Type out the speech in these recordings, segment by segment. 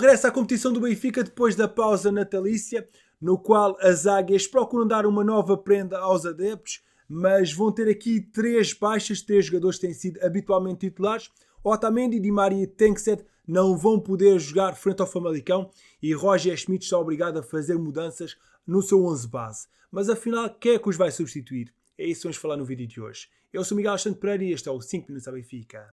regressa à competição do Benfica depois da pausa natalícia, no qual as águias procuram dar uma nova prenda aos adeptos, mas vão ter aqui três baixas, três jogadores que têm sido habitualmente titulares. Otamendi, Di Maria e Tenkset não vão poder jogar frente ao Famalicão e Roger Schmidt está obrigado a fazer mudanças no seu 11 base. Mas afinal, quem é que os vai substituir? É isso que vamos falar no vídeo de hoje. Eu sou Miguel Alexandre Pereira e este é o 5 Minutos à Benfica.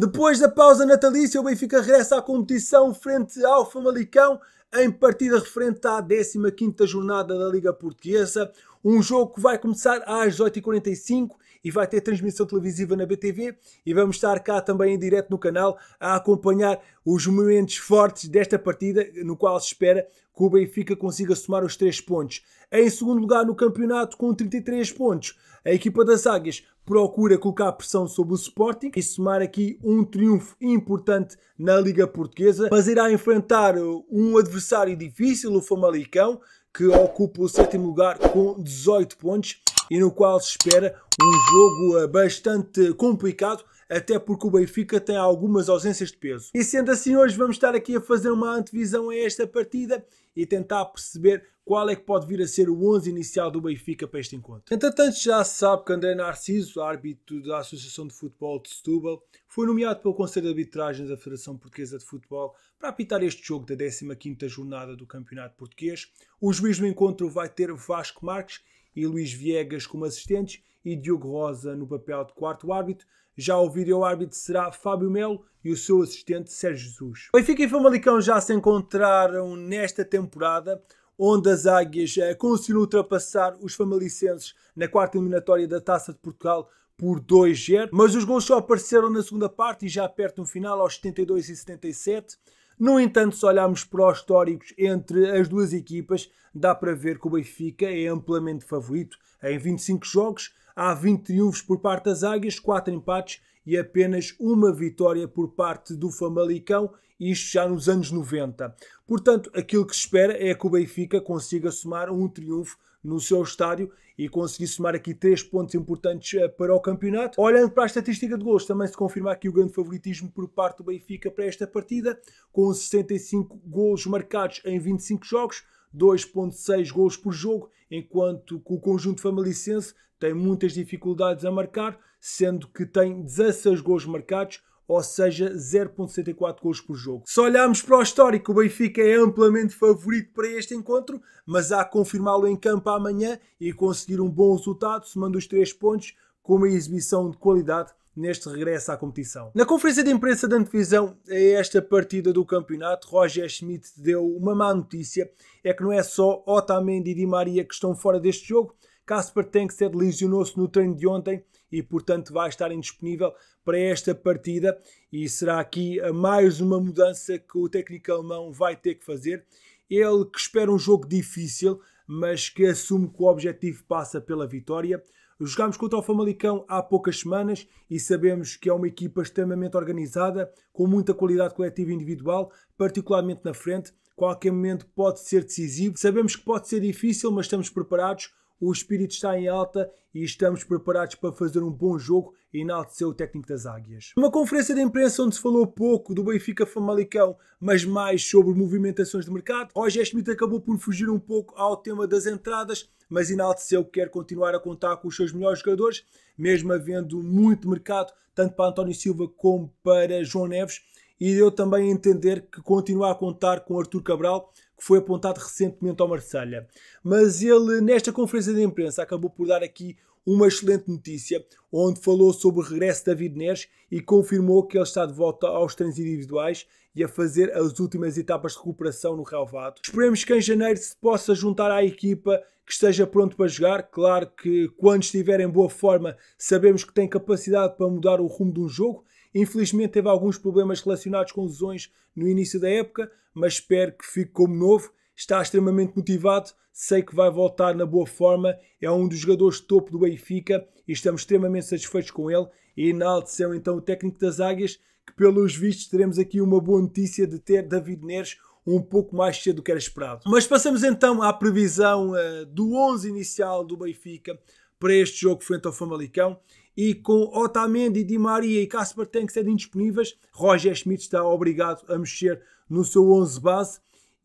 Depois da pausa natalícia, o Benfica regressa à competição frente ao Famalicão em partida referente à 15ª jornada da Liga Portuguesa. Um jogo que vai começar às 18h45 e vai ter transmissão televisiva na BTV e vamos estar cá também em direto no canal a acompanhar os momentos fortes desta partida, no qual se espera que o Benfica consiga somar os 3 pontos. Em segundo lugar no campeonato com 33 pontos, a equipa das Águias procura colocar pressão sobre o Sporting e somar aqui um triunfo importante na Liga Portuguesa, mas irá enfrentar uh, um adversário difícil, o Famalicão, que ocupa o sétimo lugar com 18 pontos e no qual se espera um jogo uh, bastante complicado até porque o Benfica tem algumas ausências de peso. E sendo assim, hoje vamos estar aqui a fazer uma antevisão a esta partida e tentar perceber qual é que pode vir a ser o 11 inicial do Benfica para este encontro. Entretanto, já se sabe que André Narciso, árbitro da Associação de Futebol de Setúbal, foi nomeado pelo Conselho de Arbitragem da Federação Portuguesa de Futebol para apitar este jogo da 15ª jornada do Campeonato Português. O juiz do encontro vai ter Vasco Marques e Luís Viegas como assistentes e Diogo Rosa no papel de quarto árbitro. Já o vídeo-árbitro será Fábio Melo e o seu assistente Sérgio Jesus. Benfica e Famalicão já se encontraram nesta temporada onde as águias eh, conseguiram ultrapassar os famalicenses na quarta eliminatória da Taça de Portugal por 2-0, mas os gols só apareceram na segunda parte e já perto no final, aos 72 e 77. No entanto, se olharmos para os históricos entre as duas equipas, dá para ver que o Benfica é amplamente favorito em 25 jogos, Há 20 triunfos por parte das Águias, 4 empates e apenas uma vitória por parte do Famalicão, isto já nos anos 90. Portanto, aquilo que se espera é que o Benfica consiga somar um triunfo no seu estádio e conseguir somar aqui três pontos importantes eh, para o campeonato. Olhando para a estatística de gols, também se confirma aqui o grande favoritismo por parte do Benfica para esta partida, com 65 gols marcados em 25 jogos, 2.6 gols por jogo, enquanto que o conjunto famalicense tem muitas dificuldades a marcar, sendo que tem 16 gols marcados, ou seja, 0.74 gols por jogo. Se olharmos para o histórico, o Benfica é amplamente favorito para este encontro, mas há que confirmá-lo em campo amanhã e conseguir um bom resultado, somando os 3 pontos com uma exibição de qualidade neste regresso à competição. Na conferência de imprensa da antevisão a é esta partida do campeonato, Roger Schmidt deu uma má notícia, é que não é só Otamendi e Di Maria que estão fora deste jogo, Casper Tenkstead lesionou-se no treino de ontem e, portanto, vai estar indisponível para esta partida e será aqui mais uma mudança que o técnico alemão vai ter que fazer. Ele que espera um jogo difícil, mas que assume que o objetivo passa pela vitória. Jogámos contra o Famalicão há poucas semanas e sabemos que é uma equipa extremamente organizada, com muita qualidade coletiva e individual, particularmente na frente. Qualquer momento pode ser decisivo. Sabemos que pode ser difícil, mas estamos preparados. O espírito está em alta e estamos preparados para fazer um bom jogo e enaltecer o técnico das Águias. Uma conferência de imprensa onde se falou pouco do Benfica Famalicão, mas mais sobre movimentações de mercado. Roger Schmidt acabou por fugir um pouco ao tema das entradas, mas enalteceu que quer continuar a contar com os seus melhores jogadores, mesmo havendo muito mercado, tanto para António Silva como para João Neves, e deu também a entender que continua a contar com Artur Cabral, que foi apontado recentemente ao Marselha. Mas ele, nesta conferência de imprensa, acabou por dar aqui uma excelente notícia, onde falou sobre o regresso de David Neres e confirmou que ele está de volta aos treinos individuais e a fazer as últimas etapas de recuperação no relvado. Esperemos que em janeiro se possa juntar à equipa que esteja pronto para jogar. Claro que quando estiver em boa forma, sabemos que tem capacidade para mudar o rumo de um jogo. Infelizmente teve alguns problemas relacionados com lesões no início da época, mas espero que fique como novo está extremamente motivado, sei que vai voltar na boa forma, é um dos jogadores topo do Benfica e estamos extremamente satisfeitos com ele. E enalteceu então o técnico das Águias, que pelos vistos teremos aqui uma boa notícia de ter David Neres um pouco mais cedo do que era esperado. Mas passamos então à previsão uh, do 11 inicial do Benfica para este jogo frente ao Famalicão e com Otamendi, Di Maria e Casper têm que ser indisponíveis, Roger Schmidt está obrigado a mexer no seu 11 base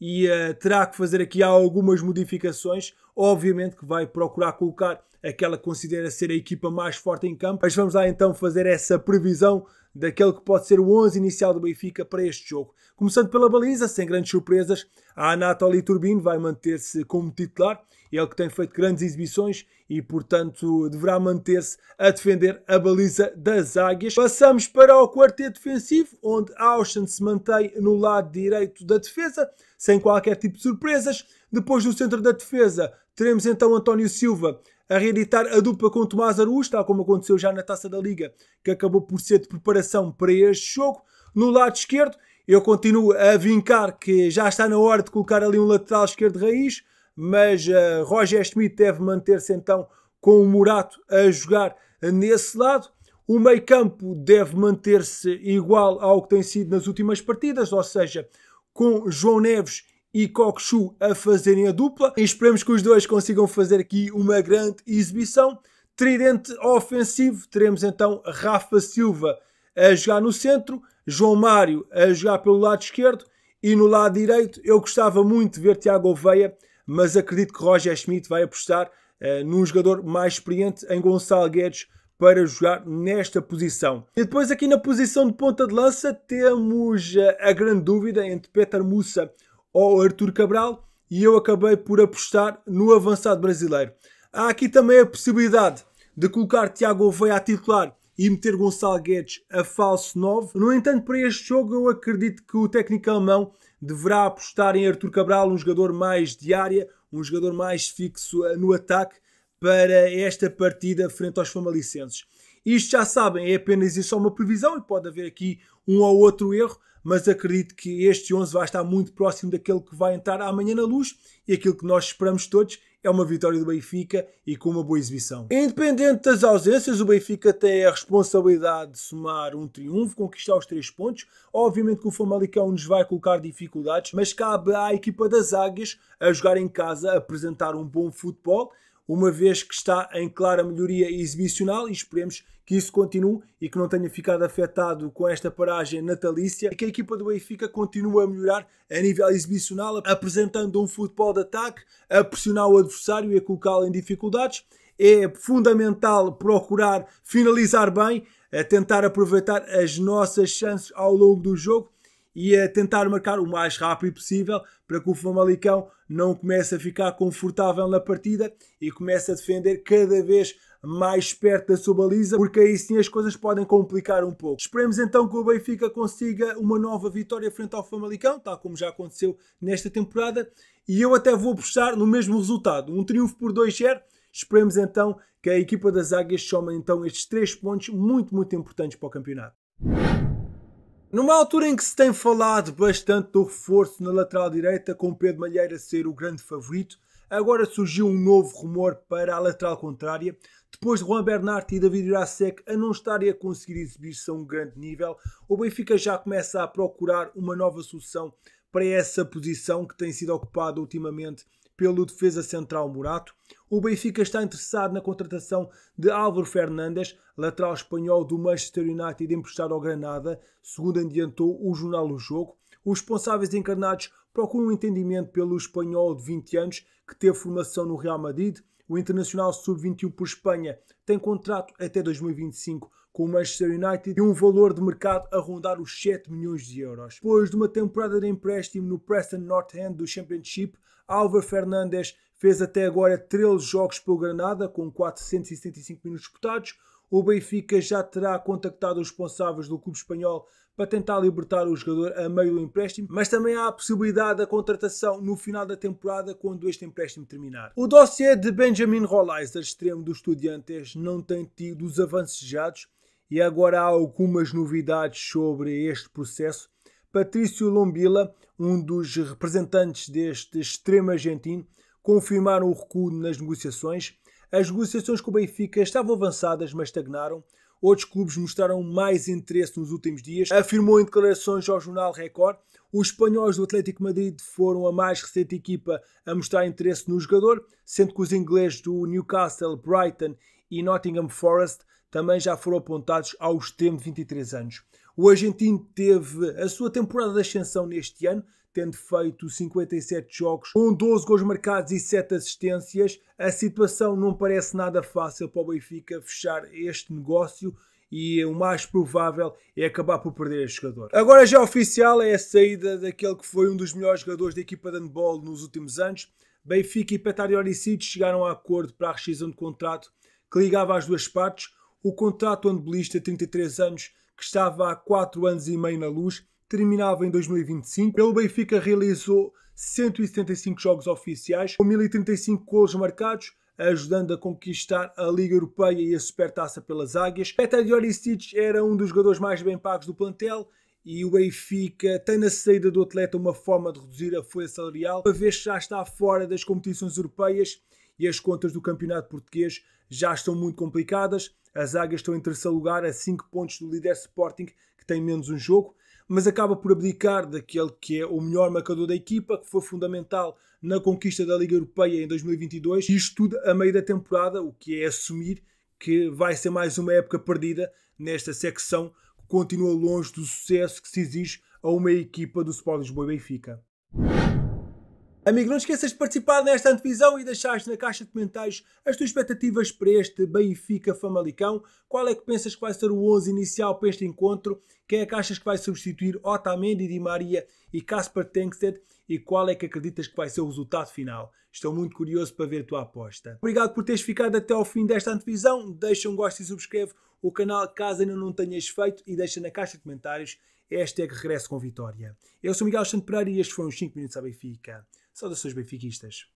e uh, terá que fazer aqui algumas modificações. Obviamente que vai procurar colocar aquela que considera ser a equipa mais forte em campo. Mas vamos lá então fazer essa previsão daquele que pode ser o 11 inicial do Benfica para este jogo. Começando pela baliza, sem grandes surpresas, a Anatoly Turbin vai manter-se como titular, ele que tem feito grandes exibições e, portanto, deverá manter-se a defender a baliza das águias. Passamos para o quarteto defensivo, onde Austin se mantém no lado direito da defesa, sem qualquer tipo de surpresas. Depois do centro da defesa, teremos então António Silva a reeditar a dupla com Tomás Araújo, tal como aconteceu já na Taça da Liga, que acabou por ser de preparação para este jogo. No lado esquerdo, eu continuo a vincar que já está na hora de colocar ali um lateral esquerdo de raiz, mas uh, Roger Schmidt deve manter-se então com o Murato a jogar nesse lado. O meio campo deve manter-se igual ao que tem sido nas últimas partidas, ou seja, com João Neves e Kokshu a fazerem a dupla. E esperemos que os dois consigam fazer aqui uma grande exibição. Tridente ofensivo, teremos então Rafa Silva a jogar no centro, João Mário a jogar pelo lado esquerdo e no lado direito eu gostava muito de ver Tiago Oveia, mas acredito que Roger Schmidt vai apostar uh, num jogador mais experiente em Gonçalo Guedes para jogar nesta posição. E depois aqui na posição de ponta de lança temos eh, a grande dúvida entre Peter Musa ou Arthur Cabral e eu acabei por apostar no avançado brasileiro. Há aqui também a possibilidade de colocar Tiago Oveia a titular e meter Gonçalo Guedes a falso 9. No entanto, para este jogo eu acredito que o técnico alemão deverá apostar em Arthur Cabral, um jogador mais de área, um jogador mais fixo eh, no ataque para esta partida frente aos famalicenses. Isto já sabem, é apenas isso só uma previsão e pode haver aqui um ou outro erro, mas acredito que este 11 vai estar muito próximo daquele que vai entrar amanhã na luz e aquilo que nós esperamos todos é uma vitória do Benfica e com uma boa exibição. Independente das ausências, o Benfica tem a responsabilidade de somar um triunfo, conquistar os três pontos. Obviamente que o Famalicão nos vai colocar dificuldades, mas cabe à equipa das Águias a jogar em casa, a apresentar um bom futebol uma vez que está em clara melhoria exibicional e esperemos que isso continue e que não tenha ficado afetado com esta paragem natalícia e que a equipa do Benfica continue a melhorar a nível exibicional, apresentando um futebol de ataque, a pressionar o adversário e a colocá-lo em dificuldades. É fundamental procurar finalizar bem, a tentar aproveitar as nossas chances ao longo do jogo e a tentar marcar o mais rápido possível para que o Famalicão não comece a ficar confortável na partida e comece a defender cada vez mais perto da sua baliza, porque aí sim as coisas podem complicar um pouco. Esperemos então que o Benfica consiga uma nova vitória frente ao Famalicão, tal como já aconteceu nesta temporada, e eu até vou apostar no mesmo resultado, um triunfo por 2-0. Esperemos então que a equipa das Águias some então estes três pontos muito, muito importantes para o campeonato. Numa altura em que se tem falado bastante do reforço na lateral direita, com Pedro Malheiro a ser o grande favorito, agora surgiu um novo rumor para a lateral contrária, depois de Juan Bernardo e David Irasek a não estarem a conseguir exibir-se a um grande nível, o Benfica já começa a procurar uma nova solução para essa posição que tem sido ocupada ultimamente pelo defesa central Murato. O Benfica está interessado na contratação de Álvaro Fernandes, lateral espanhol do Manchester United emprestado ao Granada, segundo adiantou o jornal O Jogo. Os responsáveis encarnados procuram um entendimento pelo espanhol de 20 anos, que teve formação no Real Madrid. O internacional sub-21 por Espanha tem contrato até 2025 com o Manchester United e um valor de mercado a rondar os 7 milhões de euros. Depois de uma temporada de empréstimo no Preston North End do Championship, Álvaro Fernandes fez até agora 13 jogos pelo Granada, com 475 minutos disputados. O Benfica já terá contactado os responsáveis do clube espanhol para tentar libertar o jogador a meio do empréstimo, mas também há a possibilidade da contratação no final da temporada quando este empréstimo terminar. O dossiê de Benjamin Rolaiser, extremo dos Estudiantes, não tem tido os avancejados e agora há algumas novidades sobre este processo Patrício Lombila, um dos representantes deste extremo argentino, confirmaram o recuo nas negociações. As negociações com o Benfica estavam avançadas, mas estagnaram. Outros clubes mostraram mais interesse nos últimos dias, afirmou em declarações ao jornal Record. Os espanhóis do Atlético Madrid foram a mais recente equipa a mostrar interesse no jogador, sendo que os ingleses do Newcastle, Brighton e Nottingham Forest também já foram apontados ao extremo de 23 anos. O argentino teve a sua temporada de ascensão neste ano, tendo feito 57 jogos, com 12 gols marcados e 7 assistências. A situação não parece nada fácil para o Benfica fechar este negócio e o mais provável é acabar por perder este jogador. Agora já oficial é a saída daquele que foi um dos melhores jogadores da equipa de handball nos últimos anos. Benfica e Petari Oricic chegaram a acordo para a rescisão de contrato que ligava as duas partes. O contrato handballista, 33 anos, que estava há 4 anos e meio na luz, terminava em 2025. Pelo Benfica realizou 175 jogos oficiais, com 1035 gols marcados, ajudando a conquistar a Liga Europeia e a Supertaça pelas Águias. Petar Joricic era um dos jogadores mais bem pagos do plantel e o Benfica tem na saída do atleta uma forma de reduzir a folha salarial, uma vez que já está fora das competições europeias e as contas do campeonato português já estão muito complicadas. As Águas estão em terceiro lugar, a 5 pontos do líder Sporting, que tem menos um jogo, mas acaba por abdicar daquele que é o melhor marcador da equipa, que foi fundamental na conquista da Liga Europeia em 2022. Isto tudo a meio da temporada, o que é assumir que vai ser mais uma época perdida nesta secção que continua longe do sucesso que se exige a uma equipa do Sporting Lisboa e Benfica. Amigo, não esqueças de participar nesta antevisão e deixares na caixa de comentários as tuas expectativas para este Benfica-Famalicão. Qual é que pensas que vai ser o 11 inicial para este encontro? Quem é que achas que vai substituir Otamendi, Di Maria e Casper Tengsted? E qual é que acreditas que vai ser o resultado final? Estou muito curioso para ver a tua aposta. Obrigado por teres ficado até ao fim desta antevisão. Deixa um gosto e subscreve o canal caso ainda não tenhas feito e deixa na caixa de comentários é que regresso com vitória. Eu sou Miguel Santo Pereira e estes foram os 5 minutos à Benfica. Saudações benfiquistas.